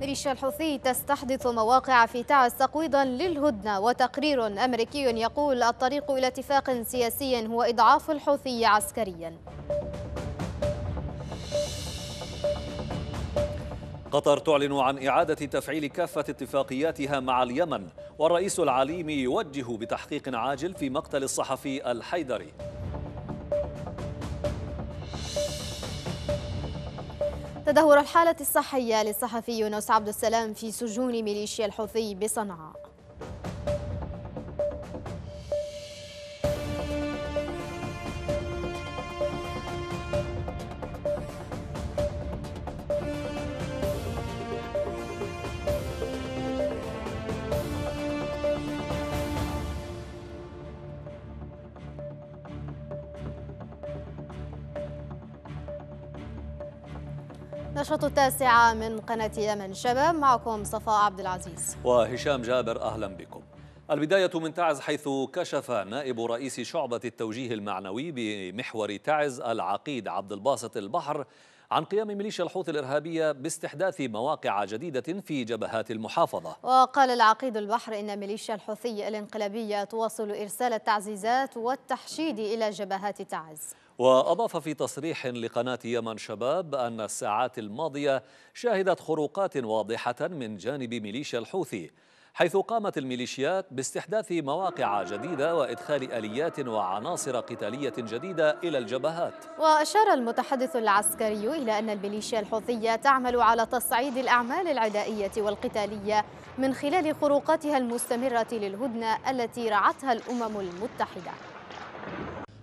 ميليشيا الحوثي تستحدث مواقع في تعز تقويضا للهدنة وتقرير أمريكي يقول الطريق إلى اتفاق سياسي هو إضعاف الحوثي عسكريا قطر تعلن عن إعادة تفعيل كافة اتفاقياتها مع اليمن والرئيس العليمي يوجه بتحقيق عاجل في مقتل الصحفي الحيدري تدهور الحالة الصحية للصحفي يونس عبد السلام في سجون ميليشيا الحوثي بصنعاء نشرة التاسعة من قناة يمن شباب معكم صفاء عبد العزيز وهشام جابر أهلا بكم البداية من تعز حيث كشف نائب رئيس شعبة التوجيه المعنوي بمحور تعز العقيد عبد الباسط البحر عن قيام ميليشيا الحوثي الإرهابية باستحداث مواقع جديدة في جبهات المحافظة وقال العقيد البحر إن ميليشيا الحوثي الانقلابية تواصل إرسال التعزيزات والتحشيد إلى جبهات تعز وأضاف في تصريح لقناة يمن شباب أن الساعات الماضية شهدت خروقات واضحة من جانب ميليشيا الحوثي حيث قامت الميليشيات باستحداث مواقع جديدة وإدخال آليات وعناصر قتالية جديدة إلى الجبهات وأشار المتحدث العسكري إلى أن الميليشيا الحوثية تعمل على تصعيد الأعمال العدائية والقتالية من خلال خروقاتها المستمرة للهدنة التي رعتها الأمم المتحدة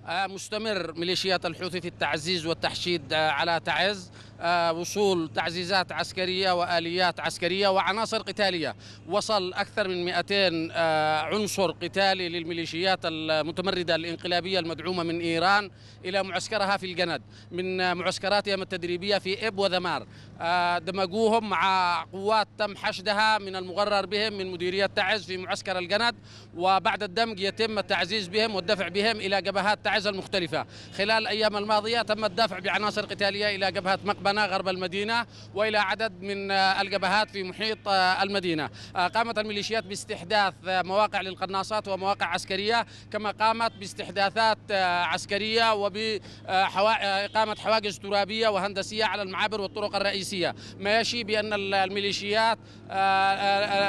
مستمر ميليشيات الحوثي في التعزيز والتحشيد آه، على تعز آه، وصول تعزيزات عسكرية وآليات عسكرية وعناصر قتالية وصل أكثر من 200 آه، عنصر قتالي للميليشيات المتمردة الانقلابية المدعومة من إيران إلى معسكرها في الجند من معسكراتهم التدريبية في إب وذمار آه، دمجوهم مع قوات تم حشدها من المغرر بهم من مديرية تعز في معسكر الجند وبعد الدمج يتم التعزيز بهم والدفع بهم إلى جبهات تعز المختلفة خلال الأيام الماضية تم الدفع بعناصر قتالية إلى جبهة مقبل بنا غرب المدينة وإلى عدد من الجبهات في محيط المدينة آه، قامت الميليشيات باستحداث مواقع للقناصات ومواقع عسكرية كما قامت باستحداثات آه، عسكرية وبإقامة آه، حواجز ترابية وهندسية على المعابر والطرق الرئيسية ما يشي بأن الميليشيات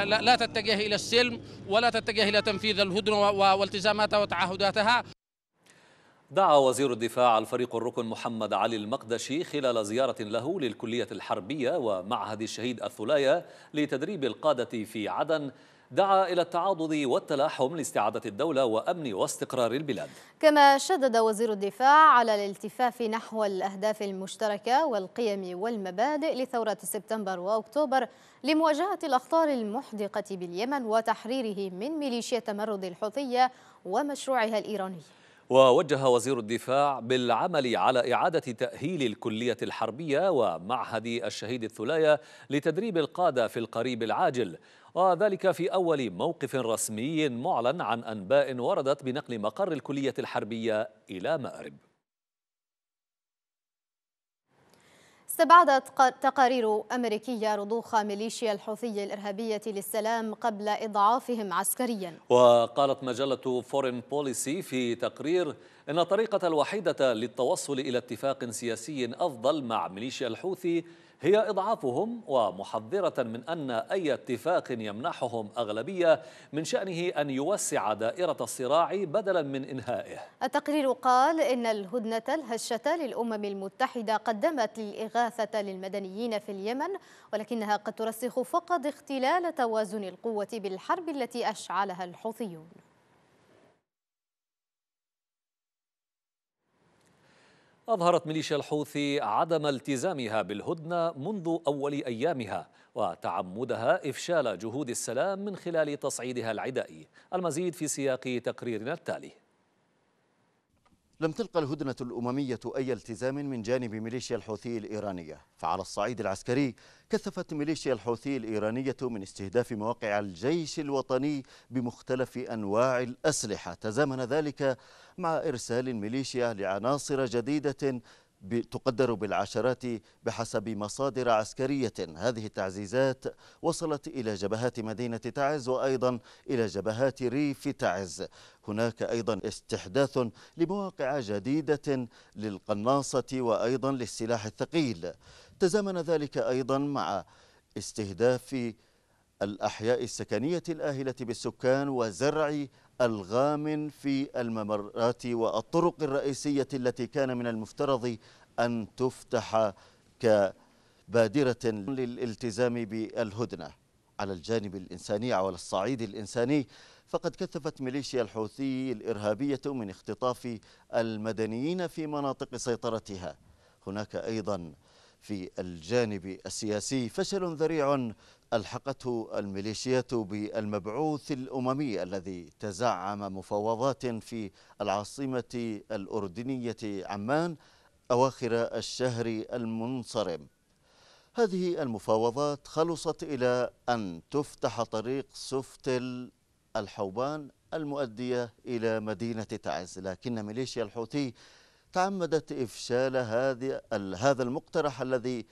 لا تتجه إلى السلم ولا تتجه إلى تنفيذ الهدنة والتزاماتها وتعهداتها دعا وزير الدفاع الفريق الركن محمد علي المقدشي خلال زيارة له للكلية الحربية ومعهد الشهيد الثلايا لتدريب القادة في عدن دعا إلى التعاضد والتلاحم لاستعادة الدولة وأمن واستقرار البلاد كما شدد وزير الدفاع على الالتفاف نحو الأهداف المشتركة والقيم والمبادئ لثورة سبتمبر وأكتوبر لمواجهة الأخطار المحدقة باليمن وتحريره من ميليشيا تمرد الحوثية ومشروعها الإيراني ووجه وزير الدفاع بالعمل على إعادة تأهيل الكلية الحربية ومعهد الشهيد الثلايا لتدريب القادة في القريب العاجل وذلك في أول موقف رسمي معلن عن أنباء وردت بنقل مقر الكلية الحربية إلى مأرب استبعدت تقارير أمريكية رضوخ ميليشيا الحوثية الإرهابية للسلام قبل إضعافهم عسكريا وقالت مجلة فورين بوليسي في تقرير إن الطريقة الوحيدة للتوصل إلى اتفاق سياسي أفضل مع ميليشيا الحوثي هي إضعافهم ومحذرة من أن أي اتفاق يمنحهم أغلبية من شأنه أن يوسع دائرة الصراع بدلا من إنهائه التقرير قال إن الهدنة الهشة للأمم المتحدة قدمت للإغاثة للمدنيين في اليمن ولكنها قد ترسخ فقط اختلال توازن القوة بالحرب التي أشعلها الحوثيون أظهرت ميليشيا الحوثي عدم التزامها بالهدنة منذ أول أيامها وتعمدها إفشال جهود السلام من خلال تصعيدها العدائي المزيد في سياق تقريرنا التالي لم تلقى الهدنة الأممية أي التزام من جانب ميليشيا الحوثي الإيرانية فعلى الصعيد العسكري كثفت ميليشيا الحوثي الإيرانية من استهداف مواقع الجيش الوطني بمختلف أنواع الأسلحة تزامن ذلك مع إرسال الميليشيا لعناصر جديدة تقدر بالعشرات بحسب مصادر عسكرية هذه التعزيزات وصلت إلى جبهات مدينة تعز وأيضا إلى جبهات ريف تعز هناك أيضا استحداث لمواقع جديدة للقناصة وأيضا للسلاح الثقيل تزامن ذلك أيضا مع استهداف الأحياء السكنية الآهلة بالسكان وزرع الغامن في الممرات والطرق الرئيسية التي كان من المفترض أن تفتح كبادرة للالتزام بالهدنة على الجانب الإنساني على الصعيد الإنساني فقد كثفت ميليشيا الحوثي الإرهابية من اختطاف المدنيين في مناطق سيطرتها هناك أيضا في الجانب السياسي فشل ذريع ألحقته الميليشيات بالمبعوث الأممي الذي تزعم مفاوضات في العاصمة الأردنية عمان أواخر الشهر المنصرم هذه المفاوضات خلصت إلى أن تفتح طريق سفتل الحوبان المؤدية إلى مدينة تعز لكن ميليشيا الحوثي تعمدت إفشال هذا المقترح الذي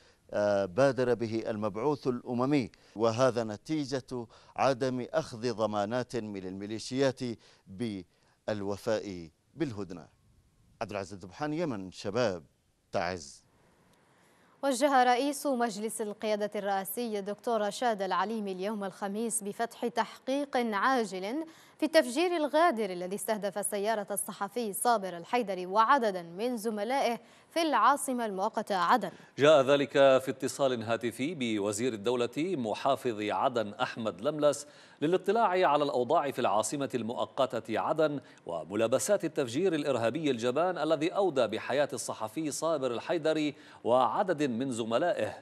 بادر به المبعوث الاممي وهذا نتيجه عدم اخذ ضمانات من الميليشيات بالوفاء بالهدنه. عبد العزيز الدبحان يمن شباب تعز. وجه رئيس مجلس القيادة الرئاسي الدكتور رشاد العليمي اليوم الخميس بفتح تحقيق عاجل في التفجير الغادر الذي استهدف سيارة الصحفي صابر الحيدري وعددا من زملائه في العاصمة المؤقتة عدن جاء ذلك في اتصال هاتفي بوزير الدولة محافظ عدن أحمد لملس للاطلاع على الأوضاع في العاصمة المؤقتة عدن وملابسات التفجير الإرهابي الجبان الذي أودى بحياة الصحفي صابر الحيدري وعدد من زملائه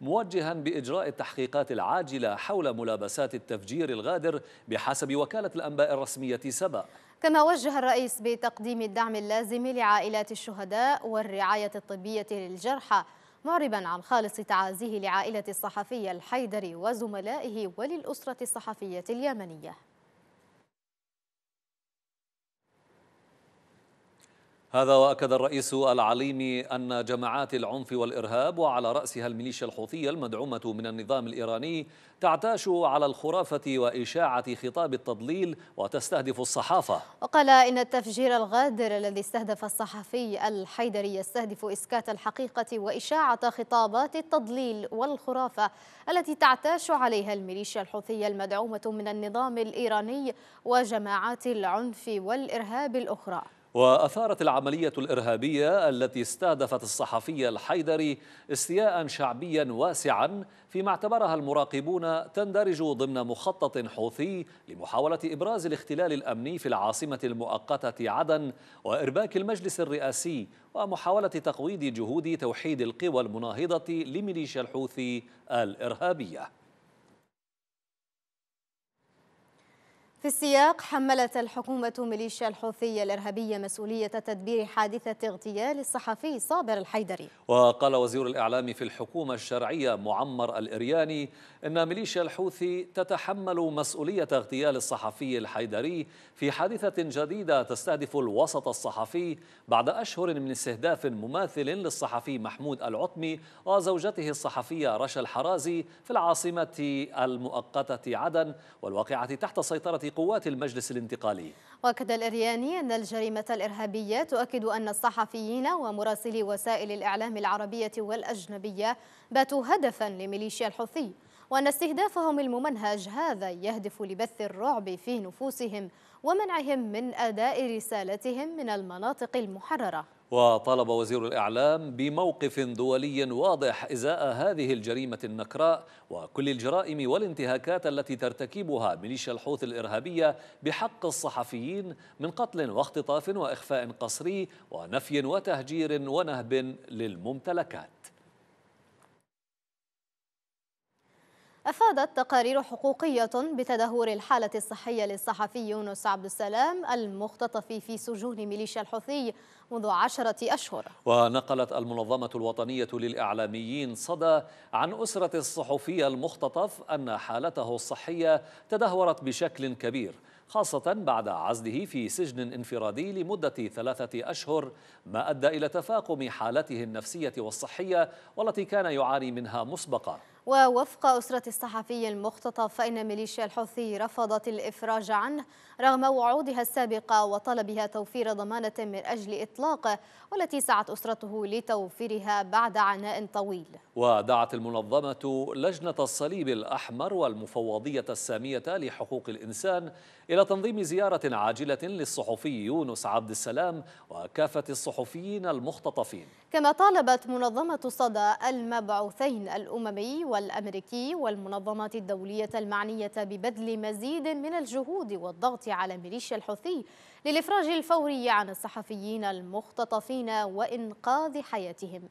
موجها بإجراء التحقيقات العاجلة حول ملابسات التفجير الغادر بحسب وكالة الأنباء الرسمية سبأ كما وجه الرئيس بتقديم الدعم اللازم لعائلات الشهداء والرعاية الطبية للجرحى معربا عن خالص تعازيه لعائلة الصحفي الحيدري وزملائه وللأسرة الصحفية اليمنية هذا وأكد الرئيس العليمي أن جماعات العنف والإرهاب وعلى رأسها الميليشيا الحوثية المدعومة من النظام الإيراني تعتاش على الخرافة وإشاعة خطاب التضليل وتستهدف الصحافة وقال إن التفجير الغادر الذي استهدف الصحفي الحيدري يستهدف إسكات الحقيقة وإشاعة خطابات التضليل والخرافة التي تعتاش عليها الميليشيا الحوثية المدعومة من النظام الإيراني وجماعات العنف والإرهاب الأخرى وأثارت العملية الإرهابية التي استهدفت الصحفي الحيدري استياء شعبيا واسعا فيما اعتبرها المراقبون تندرج ضمن مخطط حوثي لمحاولة إبراز الاختلال الأمني في العاصمة المؤقتة عدن وإرباك المجلس الرئاسي ومحاولة تقويض جهود توحيد القوى المناهضة لميليشيا الحوثي الإرهابية في السياق حملت الحكومة ميليشيا الحوثية الإرهابية مسؤولية تدبير حادثة اغتيال الصحفي صابر الحيدري وقال وزير الإعلام في الحكومة الشرعية معمر الإرياني إن ميليشيا الحوثي تتحمل مسؤولية اغتيال الصحفي الحيدري في حادثة جديدة تستهدف الوسط الصحفي بعد أشهر من استهداف مماثل للصحفي محمود العطمي وزوجته الصحفية رشا الحرازي في العاصمة المؤقتة عدن والواقعة تحت سيطرة في قوات المجلس الانتقالي وأكد الإرياني أن الجريمة الإرهابية تؤكد أن الصحفيين ومراسلي وسائل الإعلام العربية والأجنبية باتوا هدفا لميليشيا الحوثي وأن استهدافهم الممنهج هذا يهدف لبث الرعب في نفوسهم ومنعهم من أداء رسالتهم من المناطق المحررة وطالب وزير الإعلام بموقف دولي واضح إزاء هذه الجريمة النكراء وكل الجرائم والانتهاكات التي ترتكبها ميليشيا الحوثي الإرهابية بحق الصحفيين من قتل واختطاف وإخفاء قسري ونفي وتهجير ونهب للممتلكات أفادت تقارير حقوقية بتدهور الحالة الصحية للصحفي يونس عبد السلام المختطف في سجون ميليشيا الحوثي منذ عشرة أشهر ونقلت المنظمة الوطنية للإعلاميين صدى عن أسرة الصحفي المختطف أن حالته الصحية تدهورت بشكل كبير خاصة بعد عزله في سجن انفرادي لمدة ثلاثة أشهر ما أدى إلى تفاقم حالته النفسية والصحية والتي كان يعاني منها مسبقاً ووفق أسرة الصحفي المختطف فإن ميليشيا الحوثي رفضت الإفراج عنه رغم وعودها السابقة وطلبها توفير ضمانة من أجل إطلاقه والتي سعت أسرته لتوفيرها بعد عناء طويل ودعت المنظمة لجنة الصليب الأحمر والمفوضية السامية لحقوق الإنسان إلى تنظيم زيارة عاجلة للصحفي يونس عبد السلام وكافة الصحفيين المختطفين كما طالبت منظمة صدى المبعوثين الأممي الأمريكي والمنظمات الدولية المعنية ببذل مزيد من الجهود والضغط على ميليشيا الحوثي للإفراج الفوري عن الصحفيين المختطفين وإنقاذ حياتهم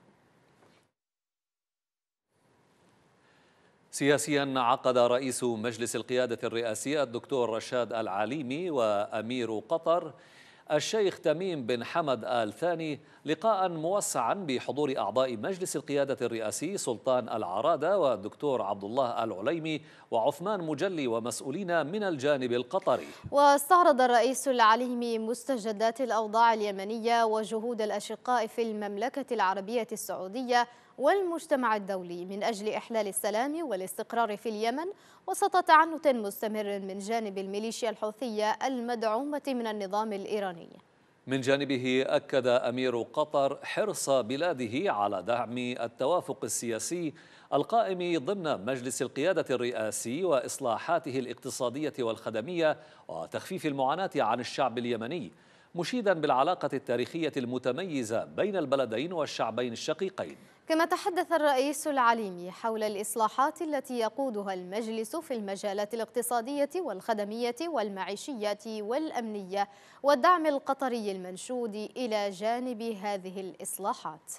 سياسيا عقد رئيس مجلس القيادة الرئاسي الدكتور رشاد العليمي وأمير قطر الشيخ تميم بن حمد آل ثاني لقاء موسعا بحضور أعضاء مجلس القيادة الرئاسي سلطان العرادة والدكتور عبد الله العليمي وعثمان مجلي ومسؤولين من الجانب القطري واستعرض الرئيس العليمي مستجدات الأوضاع اليمنية وجهود الأشقاء في المملكة العربية السعودية والمجتمع الدولي من أجل إحلال السلام والاستقرار في اليمن وسط تعنت مستمر من جانب الميليشيا الحوثية المدعومة من النظام الإيراني من جانبه أكد أمير قطر حرص بلاده على دعم التوافق السياسي القائم ضمن مجلس القيادة الرئاسي وإصلاحاته الاقتصادية والخدمية وتخفيف المعاناة عن الشعب اليمني مشيدا بالعلاقة التاريخية المتميزة بين البلدين والشعبين الشقيقين كما تحدث الرئيس العليمي حول الإصلاحات التي يقودها المجلس في المجالات الاقتصادية والخدمية والمعيشية والأمنية والدعم القطري المنشود إلى جانب هذه الإصلاحات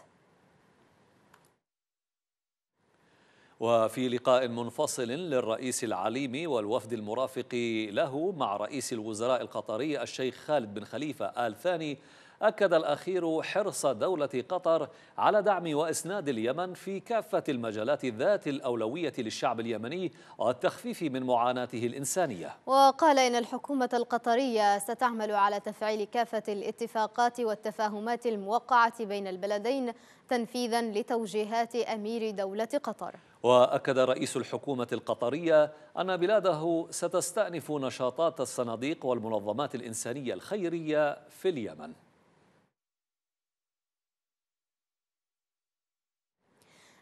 وفي لقاء منفصل للرئيس العليمي والوفد المرافق له مع رئيس الوزراء القطري الشيخ خالد بن خليفة آل ثاني أكد الأخير حرص دولة قطر على دعم وإسناد اليمن في كافة المجالات ذات الأولوية للشعب اليمني والتخفيف من معاناته الإنسانية وقال إن الحكومة القطرية ستعمل على تفعيل كافة الاتفاقات والتفاهمات الموقعة بين البلدين تنفيذا لتوجيهات أمير دولة قطر وأكد رئيس الحكومة القطرية أن بلاده ستستأنف نشاطات الصناديق والمنظمات الإنسانية الخيرية في اليمن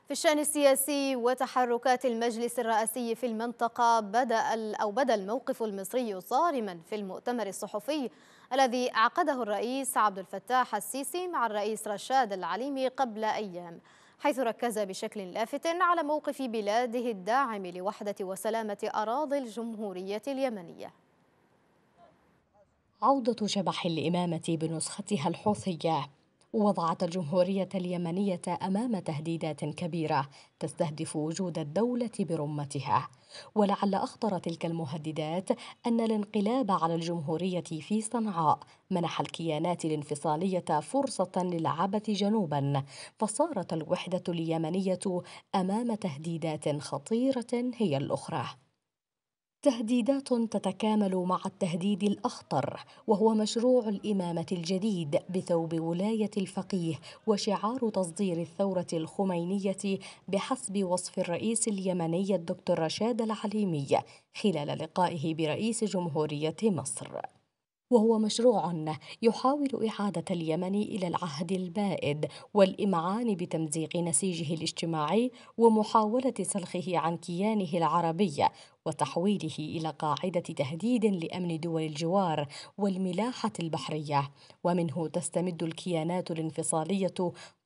في الشأن السياسي وتحركات المجلس الرئاسي في المنطقة بدأ أو بدا الموقف المصري صارما في المؤتمر الصحفي الذي عقده الرئيس عبد الفتاح السيسي مع الرئيس رشاد العليمي قبل أيام حيث ركز بشكل لافت على موقف بلاده الداعم لوحدة وسلامة أراضي الجمهورية اليمنية عودة شبح الإمامة بنسختها الحوثية وضعت الجمهورية اليمنية أمام تهديدات كبيرة تستهدف وجود الدولة برمتها ولعل أخطر تلك المهددات أن الانقلاب على الجمهورية في صنعاء منح الكيانات الانفصالية فرصة للعبث جنوبا فصارت الوحدة اليمنية أمام تهديدات خطيرة هي الأخرى تهديدات تتكامل مع التهديد الاخطر وهو مشروع الامامه الجديد بثوب ولايه الفقيه وشعار تصدير الثوره الخمينيه بحسب وصف الرئيس اليمني الدكتور رشاد العليمي خلال لقائه برئيس جمهوريه مصر وهو مشروع يحاول إعادة اليمن إلى العهد البائد والإمعان بتمزيق نسيجه الاجتماعي ومحاولة سلخه عن كيانه العربي وتحويله إلى قاعدة تهديد لأمن دول الجوار والملاحة البحرية ومنه تستمد الكيانات الانفصالية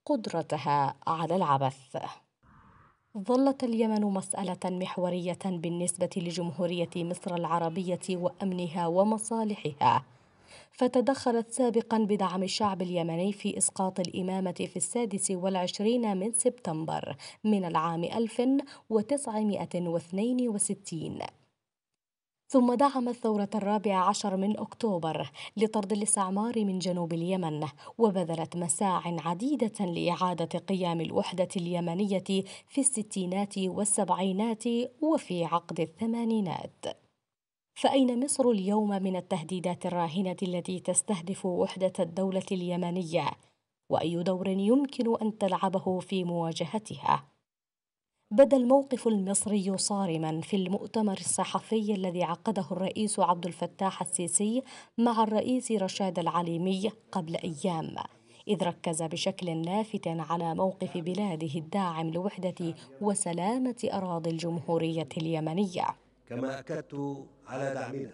قدرتها على العبث ظلت اليمن مسألة محورية بالنسبة لجمهورية مصر العربية وأمنها ومصالحها، فتدخلت سابقا بدعم الشعب اليمني في إسقاط الإمامة في السادس والعشرين من سبتمبر من العام 1962 ثم دعم الثورة الرابع عشر من أكتوبر لطرد الاستعمار من جنوب اليمن وبذلت مساع عديدة لإعادة قيام الوحدة اليمنية في الستينات والسبعينات وفي عقد الثمانينات فأين مصر اليوم من التهديدات الراهنة التي تستهدف وحدة الدولة اليمنية؟ وأي دور يمكن أن تلعبه في مواجهتها؟ بدا الموقف المصري صارما في المؤتمر الصحفي الذي عقده الرئيس عبد الفتاح السيسي مع الرئيس رشاد العليمي قبل ايام إذ ركز بشكل لافت على موقف بلاده الداعم لوحدة وسلامة أراضي الجمهورية اليمنية كما أكدت على دعمنا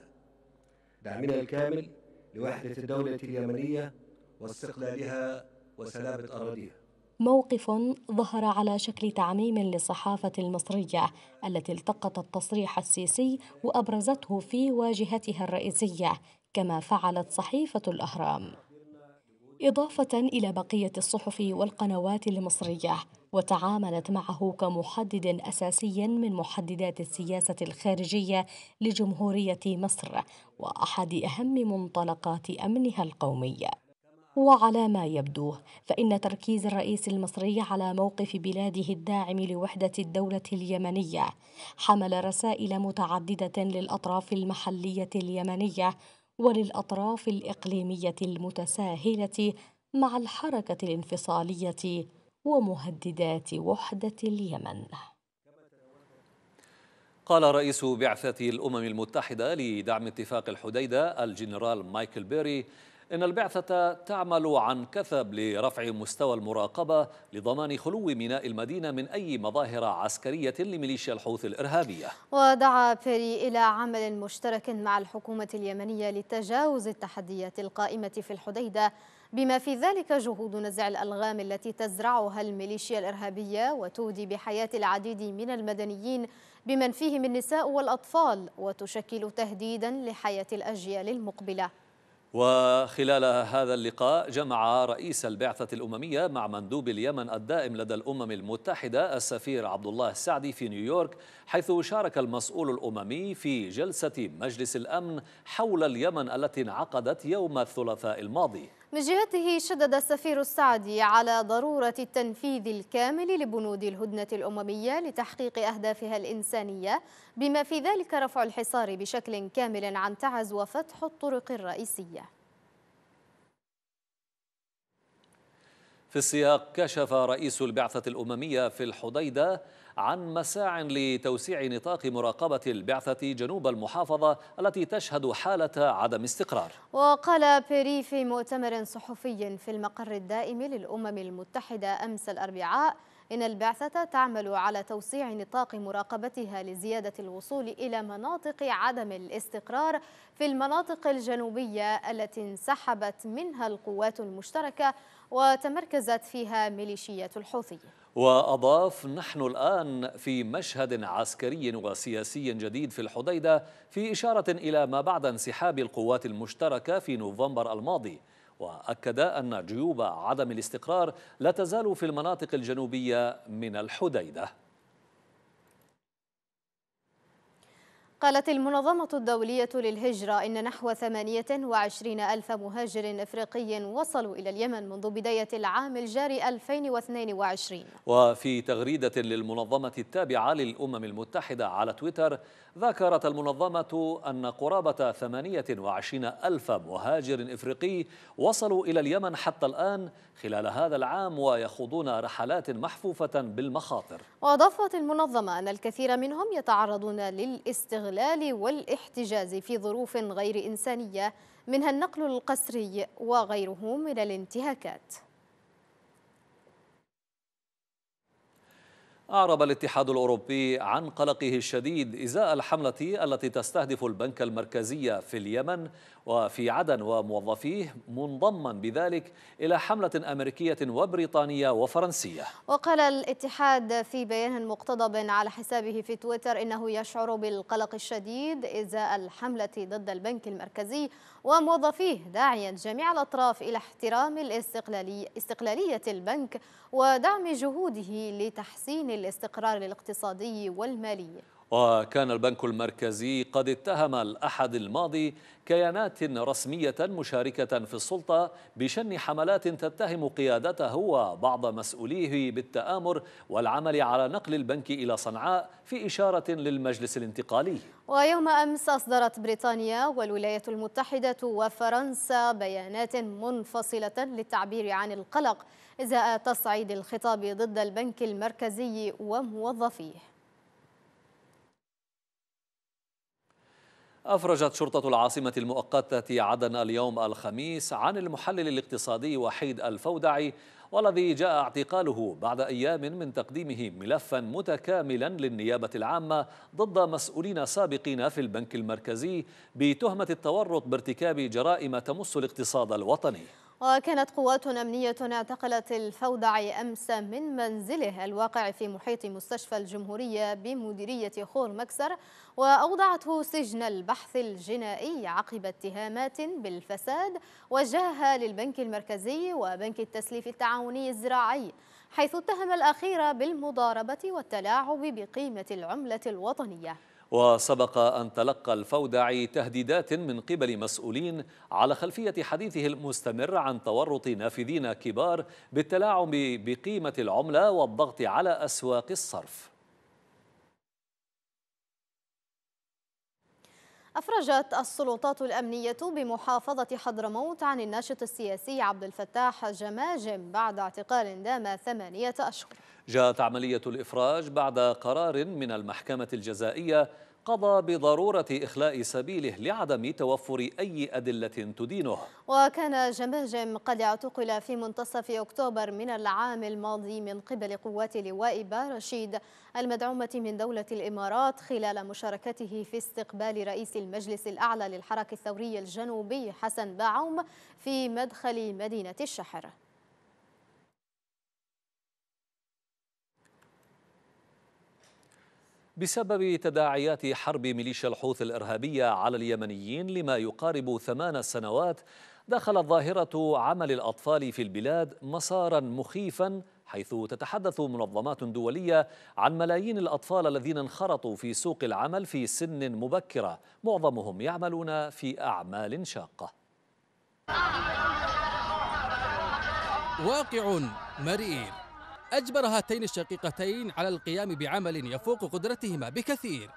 دعمنا الكامل لوحدة الدولة اليمنية واستقلالها وسلامة أراضيها موقف ظهر على شكل تعميم للصحافة المصرية التي التقطت تصريح السيسي وأبرزته في واجهتها الرئيسية كما فعلت صحيفة الأهرام إضافة إلى بقية الصحف والقنوات المصرية وتعاملت معه كمحدد أساسي من محددات السياسة الخارجية لجمهورية مصر وأحد أهم منطلقات أمنها القومي وعلى ما يبدو فإن تركيز الرئيس المصري على موقف بلاده الداعم لوحدة الدولة اليمنية حمل رسائل متعددة للأطراف المحلية اليمنية وللأطراف الإقليمية المتساهلة مع الحركة الانفصالية ومهددات وحدة اليمن قال رئيس بعثة الأمم المتحدة لدعم اتفاق الحديدة الجنرال مايكل بيري إن البعثة تعمل عن كثب لرفع مستوى المراقبة لضمان خلو ميناء المدينة من أي مظاهر عسكرية لميليشيا الحوثي الإرهابية ودعا بيري إلى عمل مشترك مع الحكومة اليمنية لتجاوز التحديات القائمة في الحديدة بما في ذلك جهود نزع الألغام التي تزرعها الميليشيا الإرهابية وتودي بحياة العديد من المدنيين بمن فيهم النساء والأطفال وتشكل تهديدا لحياة الأجيال المقبلة وخلال هذا اللقاء جمع رئيس البعثة الأممية مع مندوب اليمن الدائم لدى الأمم المتحدة السفير عبد الله السعدي في نيويورك حيث شارك المسؤول الأممي في جلسة مجلس الأمن حول اليمن التي انعقدت يوم الثلاثاء الماضي من جهته شدد السفير السعدي على ضرورة التنفيذ الكامل لبنود الهدنة الأممية لتحقيق أهدافها الإنسانية بما في ذلك رفع الحصار بشكل كامل عن تعز وفتح الطرق الرئيسية في السياق كشف رئيس البعثة الأممية في الحديدة عن مساع لتوسيع نطاق مراقبة البعثة جنوب المحافظة التي تشهد حالة عدم استقرار وقال بيري في مؤتمر صحفي في المقر الدائم للأمم المتحدة أمس الأربعاء إن البعثة تعمل على توسيع نطاق مراقبتها لزيادة الوصول إلى مناطق عدم الاستقرار في المناطق الجنوبية التي انسحبت منها القوات المشتركة وتمركزت فيها ميليشيات الحوثي وأضاف نحن الآن في مشهد عسكري وسياسي جديد في الحديدة في إشارة إلى ما بعد انسحاب القوات المشتركة في نوفمبر الماضي وأكد أن جيوب عدم الاستقرار لا تزال في المناطق الجنوبية من الحديدة قالت المنظمة الدولية للهجرة إن نحو 28 ألف مهاجر إفريقي وصلوا إلى اليمن منذ بداية العام الجاري 2022 وفي تغريدة للمنظمة التابعة للأمم المتحدة على تويتر ذكرت المنظمة أن قرابة 28 ألف مهاجر إفريقي وصلوا إلى اليمن حتى الآن خلال هذا العام ويخوضون رحلات محفوفة بالمخاطر وأضافت المنظمة أن الكثير منهم يتعرضون للاستغلال الاستغلال والاحتجاز في ظروف غير إنسانية منها النقل القسري وغيره من الانتهاكات أعرب الاتحاد الأوروبي عن قلقه الشديد إزاء الحملة التي تستهدف البنك المركزي في اليمن وفي عدن وموظفيه منضما بذلك إلى حملة أمريكية وبريطانية وفرنسية وقال الاتحاد في بيان مقتضب على حسابه في تويتر إنه يشعر بالقلق الشديد إزاء الحملة ضد البنك المركزي وموظفيه داعيا جميع الأطراف إلى احترام الاستقلالي استقلالية البنك ودعم جهوده لتحسين الاستقرار الاقتصادي والمالي وكان البنك المركزي قد اتهم الأحد الماضي كيانات رسمية مشاركة في السلطة بشن حملات تتهم قيادته وبعض مسؤوليه بالتآمر والعمل على نقل البنك إلى صنعاء في إشارة للمجلس الانتقالي ويوم أمس أصدرت بريطانيا والولايات المتحدة وفرنسا بيانات منفصلة للتعبير عن القلق إزاء تصعيد الخطاب ضد البنك المركزي وموظفيه أفرجت شرطة العاصمة المؤقتة عدن اليوم الخميس عن المحلل الاقتصادي وحيد الفودعي والذي جاء اعتقاله بعد أيام من تقديمه ملفا متكاملا للنيابة العامة ضد مسؤولين سابقين في البنك المركزي بتهمة التورط بارتكاب جرائم تمس الاقتصاد الوطني وكانت قوات أمنية اعتقلت الفودع أمس من منزله الواقع في محيط مستشفى الجمهورية بمديرية خور مكسر وأوضعته سجن البحث الجنائي عقب اتهامات بالفساد وجهها للبنك المركزي وبنك التسليف التعاوني الزراعي حيث اتهم الأخير بالمضاربة والتلاعب بقيمة العملة الوطنية وسبق أن تلقى الفودعي تهديدات من قبل مسؤولين على خلفية حديثه المستمر عن تورط نافذين كبار بالتلاعب بقيمة العملة والضغط على أسواق الصرف أفرجت السلطات الأمنية بمحافظة حضرموت عن الناشط السياسي عبد الفتاح جماجم بعد اعتقال دام ثمانية أشهر جاءت عملية الإفراج بعد قرار من المحكمة الجزائية قضى بضرورة إخلاء سبيله لعدم توفر أي أدلة تدينه وكان جماجم قد اعتقل في منتصف أكتوبر من العام الماضي من قبل قوات لواء بارشيد المدعومة من دولة الإمارات خلال مشاركته في استقبال رئيس المجلس الأعلى للحراك الثوري الجنوبي حسن باعوم في مدخل مدينة الشحر بسبب تداعيات حرب ميليشيا الحوثي الإرهابية على اليمنيين لما يقارب ثمان سنوات دخلت ظاهرة عمل الأطفال في البلاد مسارا مخيفا حيث تتحدث منظمات دولية عن ملايين الأطفال الذين انخرطوا في سوق العمل في سن مبكرة معظمهم يعملون في أعمال شاقة واقع مرئي أجبر هاتين الشقيقتين على القيام بعمل يفوق قدرتهما بكثير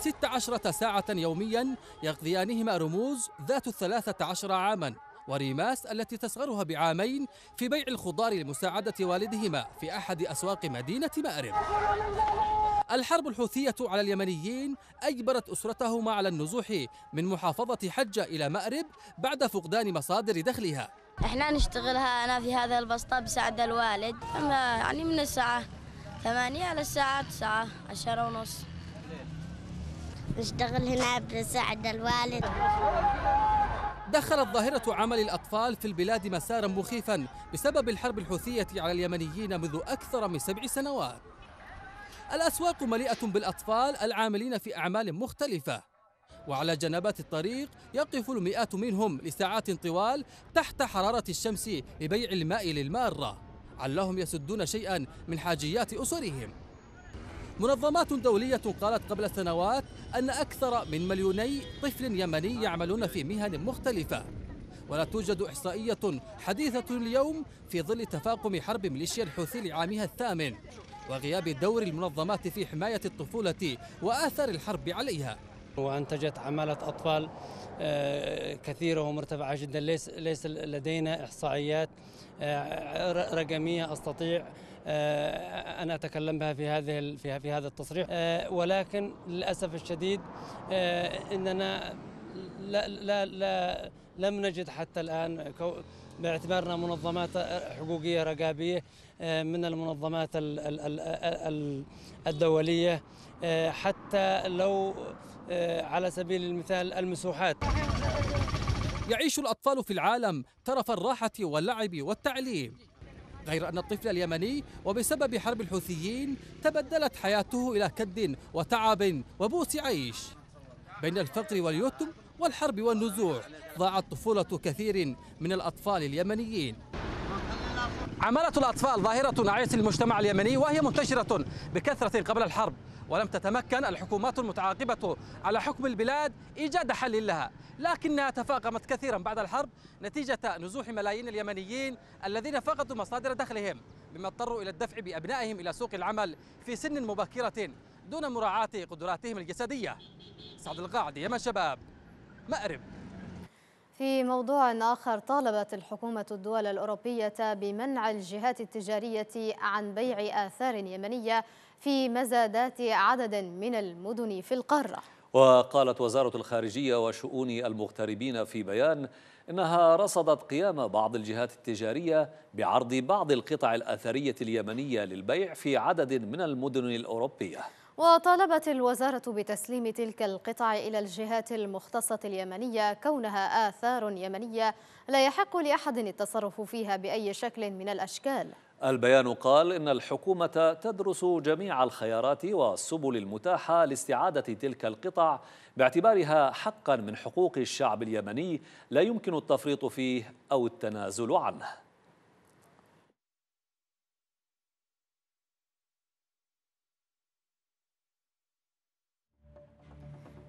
16 ساعة يوميا يقضيانهما رموز ذات الثلاثة عشر عاما وريماس التي تصغرها بعامين في بيع الخضار لمساعدة والدهما في أحد أسواق مدينة مأرب الحرب الحوثية على اليمنيين أجبرت أسرتهما على النزوح من محافظة حجة إلى مأرب بعد فقدان مصادر دخلها احنا نشتغلها انا في هذا البسطة بساعد الوالد يعني من الساعة ثمانية للساعة تسعة عشرة ونص نشتغل هنا بساعد الوالد دخلت ظاهرة عمل الأطفال في البلاد مسارا مخيفا بسبب الحرب الحوثية على اليمنيين منذ أكثر من سبع سنوات الأسواق مليئة بالأطفال العاملين في أعمال مختلفة وعلى جنبات الطريق يقف المئات منهم لساعات طوال تحت حرارة الشمس لبيع الماء للمارة علهم يسدون شيئا من حاجيات أسرهم منظمات دولية قالت قبل سنوات أن أكثر من مليوني طفل يمني يعملون في مهن مختلفة ولا توجد إحصائية حديثة اليوم في ظل تفاقم حرب ميليشيا الحوثي لعامها الثامن وغياب دور المنظمات في حماية الطفولة وآثار الحرب عليها وانتجت عماله اطفال آه، كثيره ومرتفعه جدا ليس ليس لدينا احصائيات آه، رقميه استطيع آه، ان اتكلم بها في هذه في هذا التصريح ولكن للاسف الشديد اننا لا لا لا لم نجد حتى الان باعتبارنا منظمات حقوقيه رقابيه من المنظمات الدوليه حتى لو آه، على سبيل المثال المسوحات يعيش الأطفال في العالم ترف الراحة واللعب والتعليم غير أن الطفل اليمني وبسبب حرب الحوثيين تبدلت حياته إلى كد وتعب وبوس عيش بين الفقر واليتم والحرب والنزوع ضاعت طفولة كثير من الأطفال اليمنيين عمالة الأطفال ظاهرة عيس المجتمع اليمني وهي منتشرة بكثرة قبل الحرب ولم تتمكن الحكومات المتعاقبة على حكم البلاد إيجاد حل لها لكنها تفاقمت كثيرا بعد الحرب نتيجة نزوح ملايين اليمنيين الذين فقدوا مصادر دخلهم بما اضطروا إلى الدفع بأبنائهم إلى سوق العمل في سن مبكرة دون مراعاة قدراتهم الجسدية سعد القاعد يمن شباب مأرب في موضوع آخر طالبت الحكومة الدول الأوروبية بمنع الجهات التجارية عن بيع آثار يمنية في مزادات عدد من المدن في القارة وقالت وزارة الخارجية وشؤون المغتربين في بيان إنها رصدت قيام بعض الجهات التجارية بعرض بعض القطع الأثرية اليمنية للبيع في عدد من المدن الأوروبية وطالبت الوزارة بتسليم تلك القطع إلى الجهات المختصة اليمنية كونها آثار يمنية لا يحق لأحد التصرف فيها بأي شكل من الأشكال البيان قال إن الحكومة تدرس جميع الخيارات والسبل المتاحة لاستعادة تلك القطع باعتبارها حقا من حقوق الشعب اليمني لا يمكن التفريط فيه أو التنازل عنه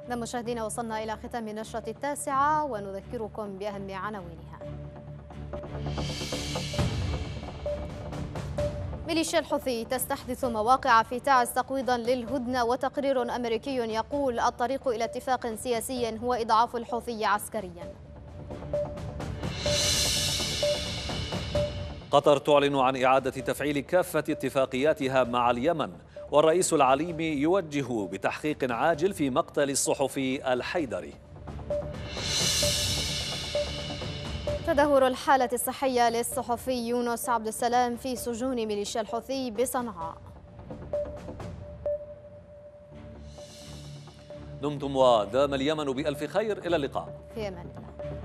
نعم، مشاهدينا وصلنا إلى ختام نشرة التاسعة ونذكركم بأهم عناوينها. ميليشيا الحوثي تستحدث مواقع في تعز تقويضا للهدنة وتقرير أمريكي يقول الطريق إلى اتفاق سياسي هو إضعاف الحوثي عسكريا قطر تعلن عن إعادة تفعيل كافة اتفاقياتها مع اليمن والرئيس العليمي يوجه بتحقيق عاجل في مقتل الصحفي الحيدري تدهور الحالة الصحية للصحفي يونس عبد السلام في سجون ميليشيا الحوثي بصنعاء دمتم ودام اليمن بألف خير إلى اللقاء في أمان الله